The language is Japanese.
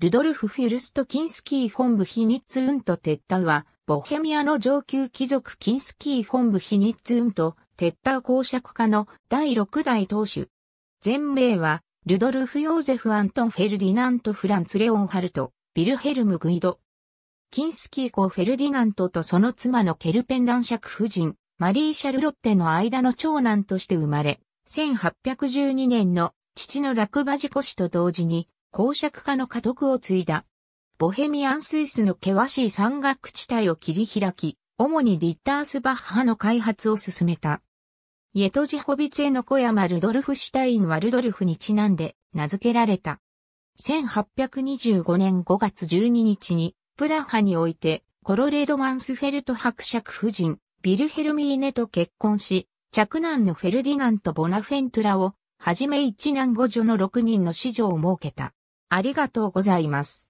ルドルフ・フィルスト・キンスキー本部ヒニッツ・ウント・テッタウは、ボヘミアの上級貴族キンスキー本部ヒニッツ・ウント、テッタウ公爵家の第6代当主。前名は、ルドルフ・ヨーゼフ・アントン・フェルディナント・フランツ・レオンハルト、ビルヘルム・グイド。キンスキー公フェルディナントとその妻のケルペン男爵夫人、マリー・シャルロッテの間の長男として生まれ、1812年の父の落馬事故死と同時に公爵家の家督を継いだ。ボヘミアン・スイスの険しい山岳地帯を切り開き、主にディッタースバッハの開発を進めた。イェトジホビツェの小山ルドルフシュタイン・ワルドルフにちなんで名付けられた。1825年5月12日に、プラハにおいて、コロレード・マンスフェルト伯爵夫人、ビルヘルミーネと結婚し、着男のフェルディナント・ボナフェントラを、はじめ一男五女の6人の子女を設けた。ありがとうございます。